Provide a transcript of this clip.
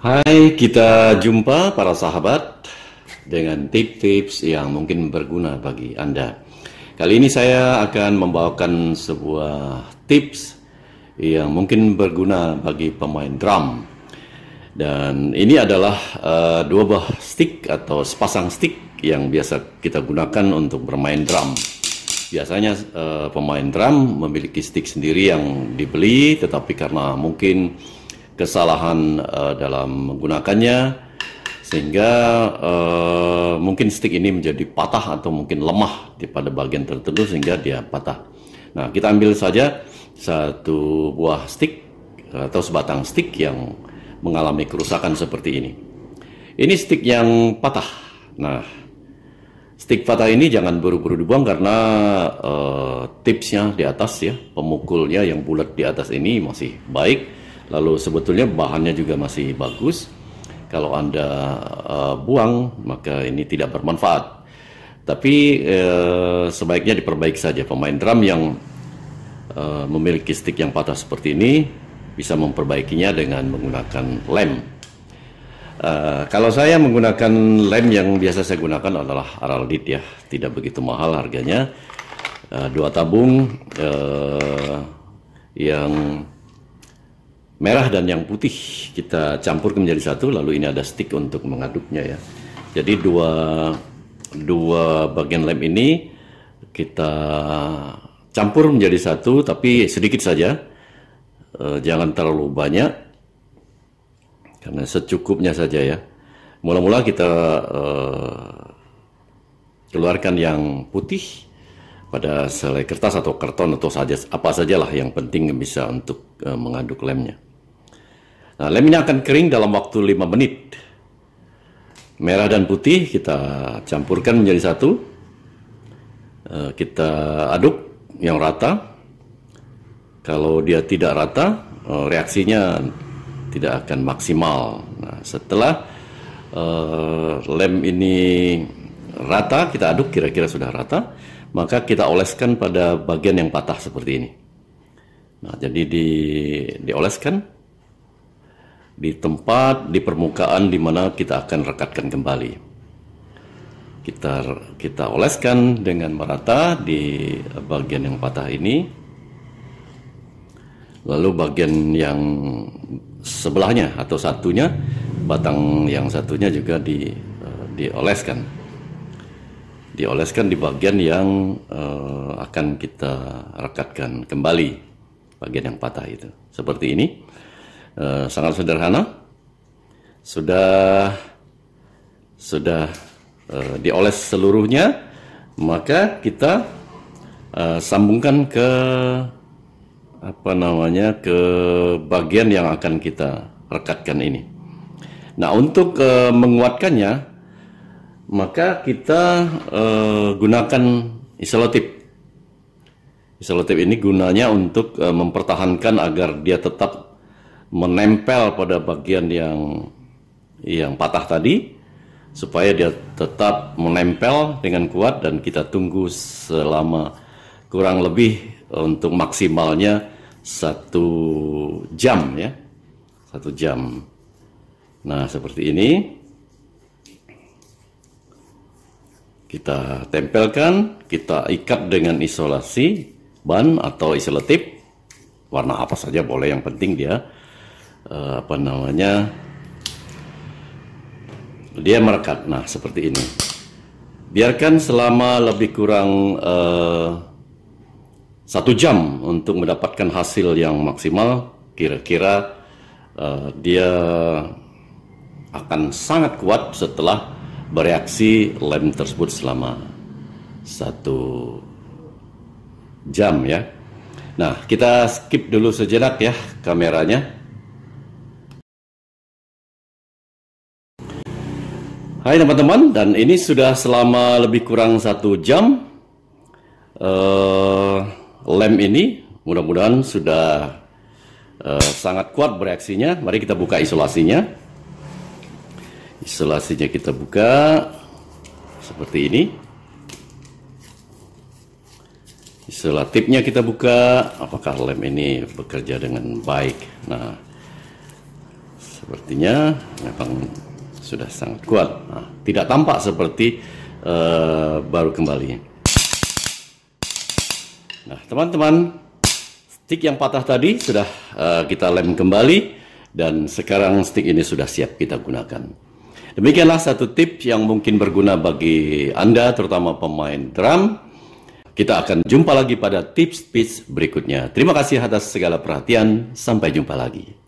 Hai, kita jumpa para sahabat dengan tips-tips yang mungkin berguna bagi Anda. Kali ini saya akan membawakan sebuah tips yang mungkin berguna bagi pemain drum. Dan ini adalah uh, dua buah stick atau sepasang stick yang biasa kita gunakan untuk bermain drum. Biasanya uh, pemain drum memiliki stick sendiri yang dibeli, tetapi karena mungkin kesalahan uh, dalam menggunakannya sehingga uh, mungkin stick ini menjadi patah atau mungkin lemah di pada bagian tertentu sehingga dia patah. Nah, kita ambil saja satu buah stick eh, atau sebatang stick yang mengalami kerusakan seperti ini. Ini stick yang patah. Nah, stick patah ini jangan buru-buru dibuang karena uh, tipsnya di atas ya, pemukulnya yang bulat di atas ini masih baik Lalu sebetulnya bahannya juga masih bagus. Kalau Anda uh, buang, maka ini tidak bermanfaat. Tapi uh, sebaiknya diperbaiki saja. Pemain drum yang uh, memiliki stick yang patah seperti ini bisa memperbaikinya dengan menggunakan lem. Uh, kalau saya menggunakan lem yang biasa saya gunakan adalah Araldit ya, tidak begitu mahal harganya. Uh, dua tabung uh, yang merah dan yang putih kita campur menjadi satu lalu ini ada stick untuk mengaduknya ya jadi dua dua bagian lem ini kita campur menjadi satu tapi sedikit saja e, jangan terlalu banyak karena secukupnya saja ya mula-mula kita e, keluarkan yang putih pada selai kertas atau karton atau saja apa sajalah yang penting bisa untuk e, mengaduk lemnya Nah, ini akan kering dalam waktu 5 menit. Merah dan putih kita campurkan menjadi satu. Eh, kita aduk yang rata. Kalau dia tidak rata, eh, reaksinya tidak akan maksimal. Nah, setelah eh, lem ini rata, kita aduk kira-kira sudah rata, maka kita oleskan pada bagian yang patah seperti ini. Nah, jadi di dioleskan di tempat di permukaan di mana kita akan rekatkan kembali. Kita kita oleskan dengan merata di bagian yang patah ini. Lalu bagian yang sebelahnya atau satunya batang yang satunya juga di eh, dioleskan. Dioleskan di bagian yang uh, akan kita rekatkan kembali bagian yang patah itu. Seperti ini. Eh, sangat sederhana sudah sudah e, dioles seluruhnya maka kita e, sambungkan ke apa namanya ke bagian yang akan kita rekatkan ini. Nah untuk e, menguatkannya maka kita e, gunakan isolatif isolatif ini gunanya untuk e, mempertahankan agar dia tetap menempel pada bagian yang yang patah tadi supaya dia tetap menempel dengan kuat dan kita tunggu selama kurang lebih untuk maksimalnya satu jam ya satu jam nah seperti ini kita tempelkan kita ikat dengan isolasi ban atau isolatif warna apa saja boleh yang penting dia uh, apa namanya dia merekat nah seperti ini biarkan selama lebih kurang uh, satu jam untuk mendapatkan hasil yang maksimal kira-kira uh, dia akan sangat kuat setelah bereaksi lem tersebut selama satu jam ya. Nah kita skip dulu sejenak ya kameranya. Hai teman-teman, dan ini sudah selama lebih kurang satu jam uh, lem ini mudah-mudahan sudah uh, sangat kuat bereaksinya. Mari kita buka isolasinya. Isolasinya kita buka seperti ini. Isolatifnya kita buka, apakah lem ini bekerja dengan baik? Nah, sepertinya memang sudah sangat kuat. Nah, tidak tampak seperti uh, baru kembali. Nah, teman-teman, stick yang patah tadi sudah uh, kita lem kembali dan sekarang stick ini sudah siap kita gunakan. Demikianlah satu tip yang mungkin berguna bagi Anda terutama pemain drum. Kita akan jumpa lagi pada tips-tips berikutnya. Terima kasih atas segala perhatian. Sampai jumpa lagi.